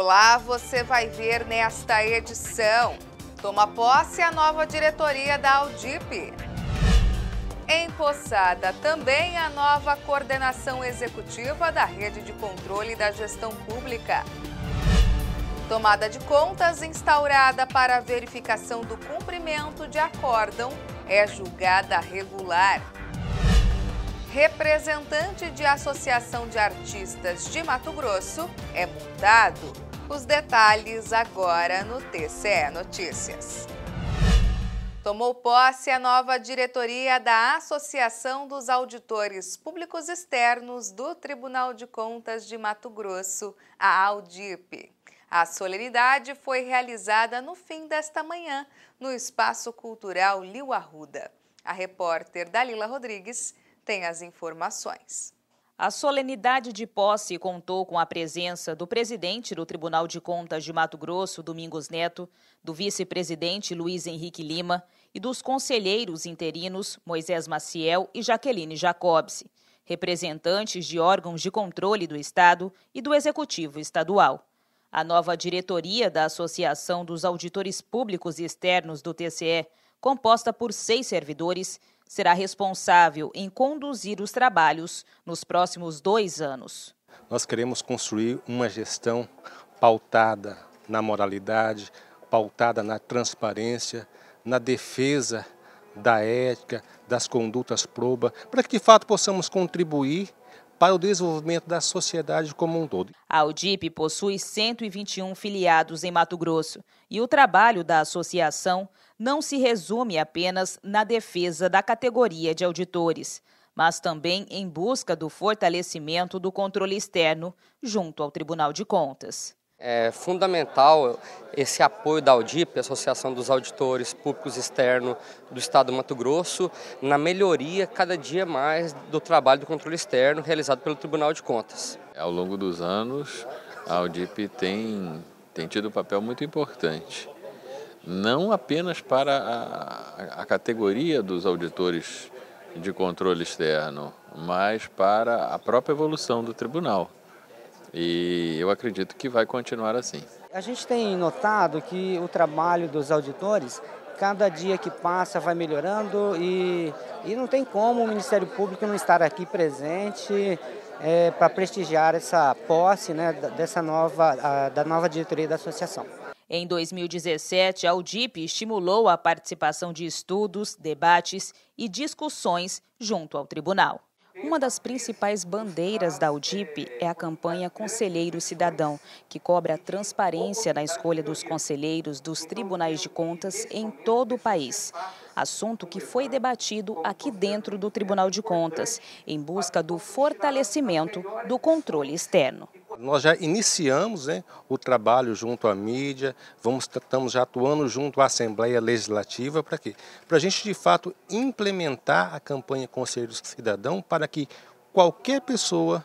Olá, você vai ver nesta edição. Toma posse a nova diretoria da Audip. Empossada também a nova coordenação executiva da Rede de Controle da Gestão Pública. Tomada de contas instaurada para verificação do cumprimento de acórdão é julgada regular. Representante de Associação de Artistas de Mato Grosso é multado os detalhes agora no TCE Notícias. Tomou posse a nova diretoria da Associação dos Auditores Públicos Externos do Tribunal de Contas de Mato Grosso, a AUDIP. A solenidade foi realizada no fim desta manhã, no Espaço Cultural Liu Arruda. A repórter Dalila Rodrigues tem as informações. A solenidade de posse contou com a presença do presidente do Tribunal de Contas de Mato Grosso, Domingos Neto, do vice-presidente Luiz Henrique Lima e dos conselheiros interinos Moisés Maciel e Jaqueline Jacobse, representantes de órgãos de controle do Estado e do Executivo Estadual. A nova diretoria da Associação dos Auditores Públicos Externos do TCE, composta por seis servidores, será responsável em conduzir os trabalhos nos próximos dois anos. Nós queremos construir uma gestão pautada na moralidade, pautada na transparência, na defesa da ética, das condutas proba, para que de fato possamos contribuir para o desenvolvimento da sociedade como um todo. A UDIP possui 121 filiados em Mato Grosso e o trabalho da associação não se resume apenas na defesa da categoria de auditores, mas também em busca do fortalecimento do controle externo junto ao Tribunal de Contas. É fundamental esse apoio da Audip, Associação dos Auditores Públicos Externo do Estado do Mato Grosso, na melhoria cada dia mais do trabalho do controle externo realizado pelo Tribunal de Contas. Ao longo dos anos, a Audip tem, tem tido um papel muito importante não apenas para a, a, categoria dos auditores de controle externo, mas para a própria evolução do tribunal. E eu acredito que vai continuar assim. A gente tem notado que o trabalho dos auditores, cada dia que passa, vai melhorando e, e não tem como o Ministério Público não estar aqui presente é, para prestigiar essa posse né, dessa nova, a, da nova diretoria da associação. Em 2017, a UDIP estimulou a participação de estudos, debates e discussões junto ao tribunal. Uma das principais bandeiras da UDIP é a campanha Conselheiro Cidadão, que cobra a transparência na escolha dos conselheiros dos tribunais de contas em todo o país. Assunto que foi debatido aqui dentro do Tribunal de Contas, em busca do fortalecimento do controle externo. Nós já iniciamos né, o trabalho junto à mídia, vamos, estamos já atuando junto à Assembleia Legislativa para quê? Para a gente, de fato, implementar a campanha Conselho Cidadão para que qualquer pessoa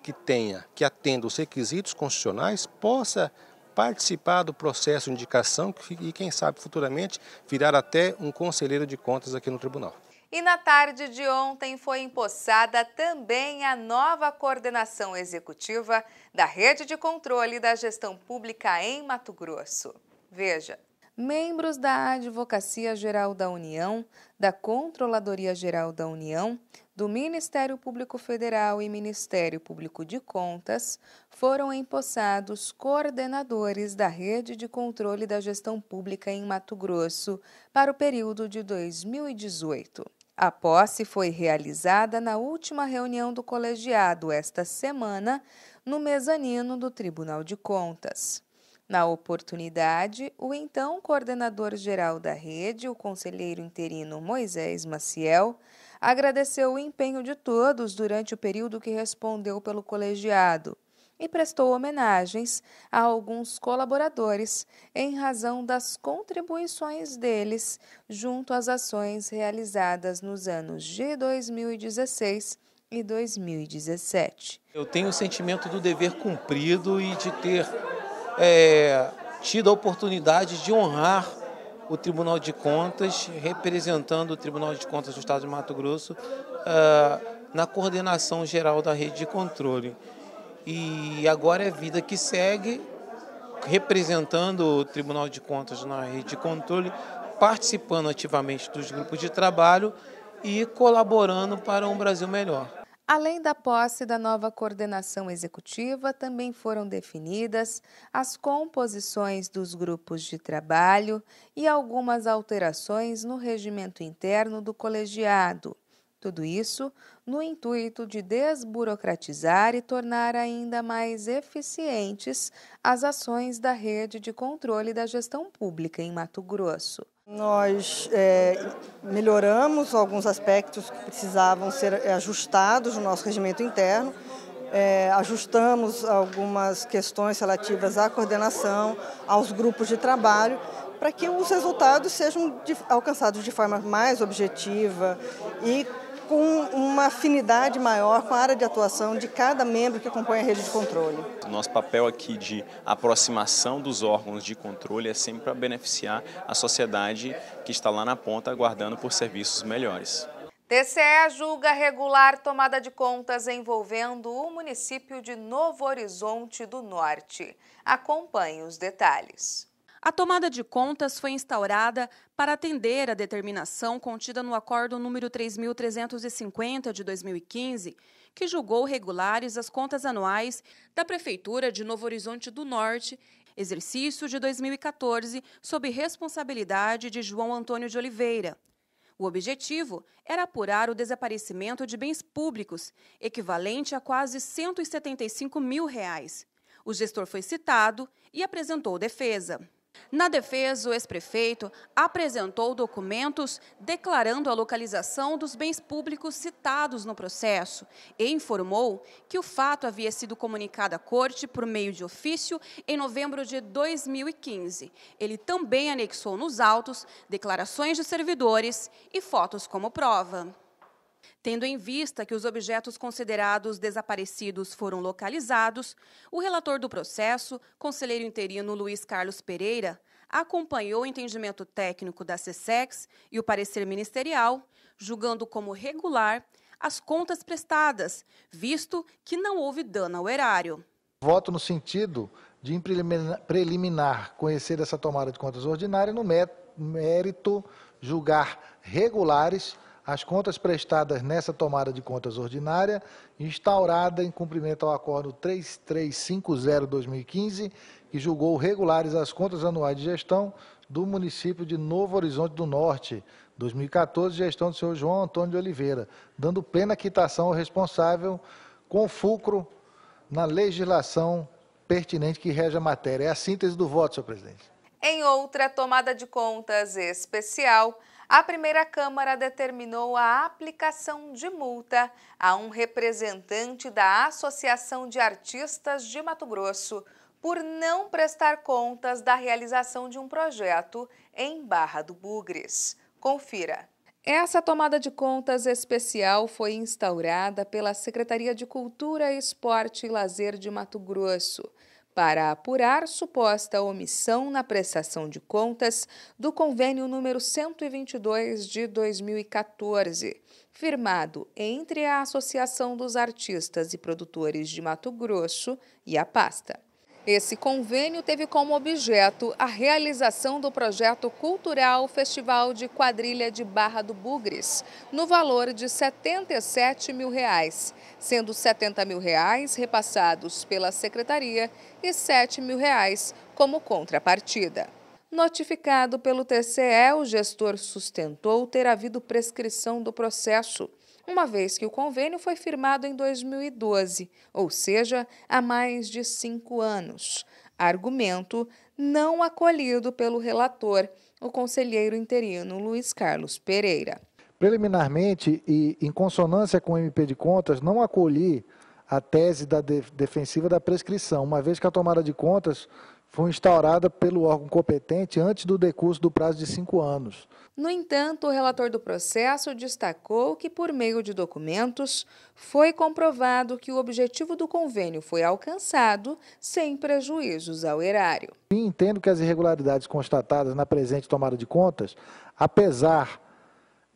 que tenha, que atenda os requisitos constitucionais, possa participar do processo de indicação e, quem sabe, futuramente virar até um conselheiro de contas aqui no tribunal. E na tarde de ontem foi empossada também a nova coordenação executiva da Rede de Controle da Gestão Pública em Mato Grosso. Veja, membros da Advocacia Geral da União, da Controladoria Geral da União, do Ministério Público Federal e Ministério Público de Contas foram empossados coordenadores da Rede de Controle da Gestão Pública em Mato Grosso para o período de 2018. A posse foi realizada na última reunião do colegiado esta semana, no mezanino do Tribunal de Contas. Na oportunidade, o então coordenador-geral da rede, o conselheiro interino Moisés Maciel, agradeceu o empenho de todos durante o período que respondeu pelo colegiado e prestou homenagens a alguns colaboradores em razão das contribuições deles junto às ações realizadas nos anos de 2016 e 2017. Eu tenho o sentimento do dever cumprido e de ter é, tido a oportunidade de honrar o Tribunal de Contas, representando o Tribunal de Contas do Estado de Mato Grosso uh, na coordenação geral da rede de controle. E agora é vida que segue, representando o Tribunal de Contas na rede de controle, participando ativamente dos grupos de trabalho e colaborando para um Brasil melhor. Além da posse da nova coordenação executiva, também foram definidas as composições dos grupos de trabalho e algumas alterações no regimento interno do colegiado. Tudo isso no intuito de desburocratizar e tornar ainda mais eficientes as ações da rede de controle da gestão pública em Mato Grosso. Nós é, melhoramos alguns aspectos que precisavam ser ajustados no nosso regimento interno, é, ajustamos algumas questões relativas à coordenação, aos grupos de trabalho, para que os resultados sejam alcançados de forma mais objetiva e com uma afinidade maior com a área de atuação de cada membro que compõe a rede de controle. nosso papel aqui de aproximação dos órgãos de controle é sempre para beneficiar a sociedade que está lá na ponta aguardando por serviços melhores. TCE julga regular tomada de contas envolvendo o município de Novo Horizonte do Norte. Acompanhe os detalhes. A tomada de contas foi instaurada para atender a determinação contida no Acordo número 3.350 de 2015, que julgou regulares as contas anuais da Prefeitura de Novo Horizonte do Norte, exercício de 2014, sob responsabilidade de João Antônio de Oliveira. O objetivo era apurar o desaparecimento de bens públicos, equivalente a quase 175 mil reais. O gestor foi citado e apresentou defesa. Na defesa, o ex-prefeito apresentou documentos declarando a localização dos bens públicos citados no processo e informou que o fato havia sido comunicado à corte por meio de ofício em novembro de 2015. Ele também anexou nos autos declarações de servidores e fotos como prova. Tendo em vista que os objetos considerados desaparecidos foram localizados, o relator do processo, conselheiro interino Luiz Carlos Pereira, acompanhou o entendimento técnico da SESEX e o parecer ministerial, julgando como regular as contas prestadas, visto que não houve dano ao erário. Voto no sentido de, em preliminar, conhecer essa tomada de contas ordinária no mérito, julgar regulares as contas prestadas nessa tomada de contas ordinária, instaurada em cumprimento ao Acordo 3350-2015, que julgou regulares as contas anuais de gestão do município de Novo Horizonte do Norte, 2014, gestão do senhor João Antônio de Oliveira, dando plena quitação ao responsável com fulcro na legislação pertinente que rege a matéria. É a síntese do voto, senhor presidente. Em outra tomada de contas especial, a primeira Câmara determinou a aplicação de multa a um representante da Associação de Artistas de Mato Grosso por não prestar contas da realização de um projeto em Barra do Bugres. Confira. Essa tomada de contas especial foi instaurada pela Secretaria de Cultura, Esporte e Lazer de Mato Grosso para apurar suposta omissão na prestação de contas do convênio número 122 de 2014, firmado entre a Associação dos Artistas e Produtores de Mato Grosso e a pasta. Esse convênio teve como objeto a realização do projeto cultural Festival de Quadrilha de Barra do Bugres, no valor de R$ 77 mil, reais, sendo R$ 70 mil reais repassados pela Secretaria e R$ 7 mil reais como contrapartida. Notificado pelo TCE, o gestor sustentou ter havido prescrição do processo uma vez que o convênio foi firmado em 2012, ou seja, há mais de cinco anos. Argumento não acolhido pelo relator, o conselheiro interino Luiz Carlos Pereira. Preliminarmente e em consonância com o MP de Contas, não acolhi a tese da defensiva da prescrição, uma vez que a tomada de contas foi instaurada pelo órgão competente antes do decurso do prazo de cinco anos. No entanto, o relator do processo destacou que, por meio de documentos, foi comprovado que o objetivo do convênio foi alcançado sem prejuízos ao erário. E entendo que as irregularidades constatadas na presente tomada de contas, apesar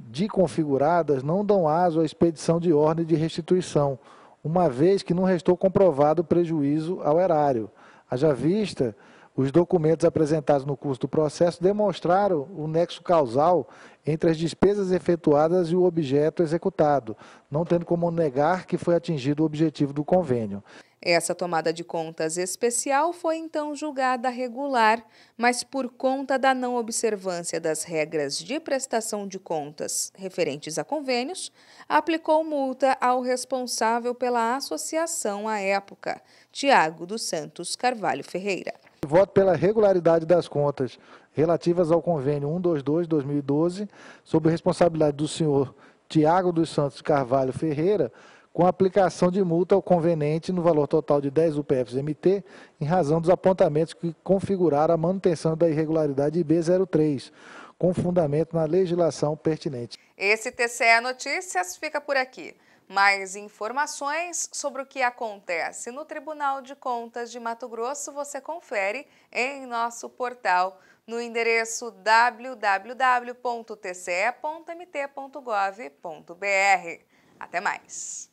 de configuradas, não dão aso à expedição de ordem de restituição, uma vez que não restou comprovado prejuízo ao erário. Haja vista os documentos apresentados no curso do processo demonstraram o nexo causal entre as despesas efetuadas e o objeto executado, não tendo como negar que foi atingido o objetivo do convênio. Essa tomada de contas especial foi então julgada regular, mas por conta da não observância das regras de prestação de contas referentes a convênios, aplicou multa ao responsável pela associação à época, Tiago dos Santos Carvalho Ferreira. Voto pela regularidade das contas relativas ao convênio 122-2012, sob responsabilidade do senhor Tiago dos Santos Carvalho Ferreira, com aplicação de multa ao conveniente no valor total de 10 UPFs MT, em razão dos apontamentos que configuraram a manutenção da irregularidade B03, com fundamento na legislação pertinente. Esse TCE Notícias fica por aqui. Mais informações sobre o que acontece no Tribunal de Contas de Mato Grosso você confere em nosso portal no endereço www.tce.mt.gov.br. Até mais!